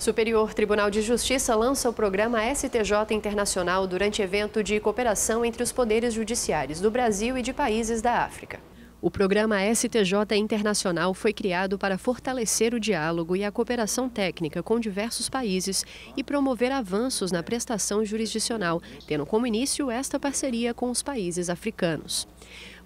Superior Tribunal de Justiça lança o programa STJ Internacional durante evento de cooperação entre os poderes judiciários do Brasil e de países da África. O programa STJ Internacional foi criado para fortalecer o diálogo e a cooperação técnica com diversos países e promover avanços na prestação jurisdicional, tendo como início esta parceria com os países africanos.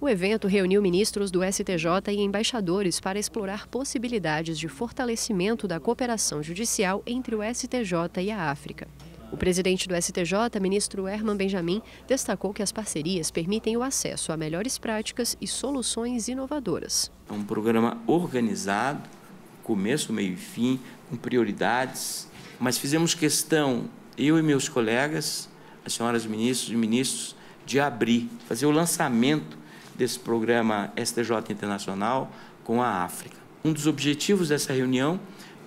O evento reuniu ministros do STJ e embaixadores para explorar possibilidades de fortalecimento da cooperação judicial entre o STJ e a África. O presidente do STJ, ministro Herman Benjamin, destacou que as parcerias permitem o acesso a melhores práticas e soluções inovadoras. É um programa organizado, começo, meio e fim, com prioridades, mas fizemos questão, eu e meus colegas, as senhoras ministros e ministros, de abrir, fazer o lançamento desse programa STJ Internacional com a África. Um dos objetivos dessa reunião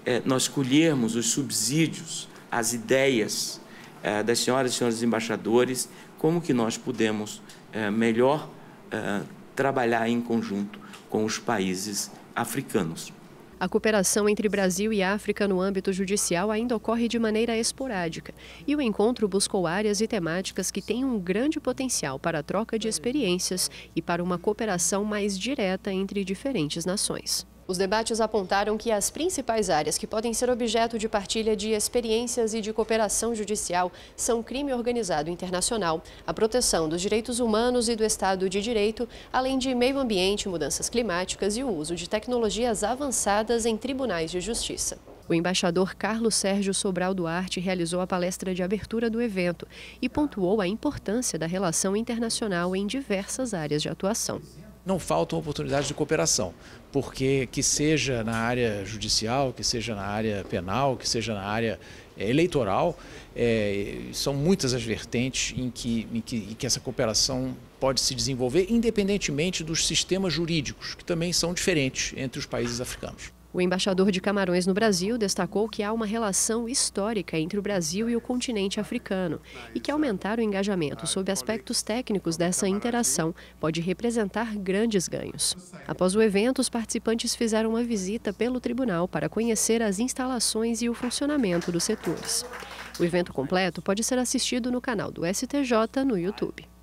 é nós colhermos os subsídios as ideias eh, das senhoras e senhores embaixadores, como que nós podemos eh, melhor eh, trabalhar em conjunto com os países africanos. A cooperação entre Brasil e África no âmbito judicial ainda ocorre de maneira esporádica, e o encontro buscou áreas e temáticas que têm um grande potencial para a troca de experiências e para uma cooperação mais direta entre diferentes nações. Os debates apontaram que as principais áreas que podem ser objeto de partilha de experiências e de cooperação judicial são crime organizado internacional, a proteção dos direitos humanos e do Estado de Direito, além de meio ambiente, mudanças climáticas e o uso de tecnologias avançadas em tribunais de justiça. O embaixador Carlos Sérgio Sobral Duarte realizou a palestra de abertura do evento e pontuou a importância da relação internacional em diversas áreas de atuação não faltam oportunidades de cooperação, porque que seja na área judicial, que seja na área penal, que seja na área eh, eleitoral, é, são muitas as vertentes em que, em, que, em que essa cooperação pode se desenvolver, independentemente dos sistemas jurídicos, que também são diferentes entre os países africanos. O embaixador de Camarões no Brasil destacou que há uma relação histórica entre o Brasil e o continente africano e que aumentar o engajamento sobre aspectos técnicos dessa interação pode representar grandes ganhos. Após o evento, os participantes fizeram uma visita pelo tribunal para conhecer as instalações e o funcionamento dos setores. O evento completo pode ser assistido no canal do STJ no YouTube.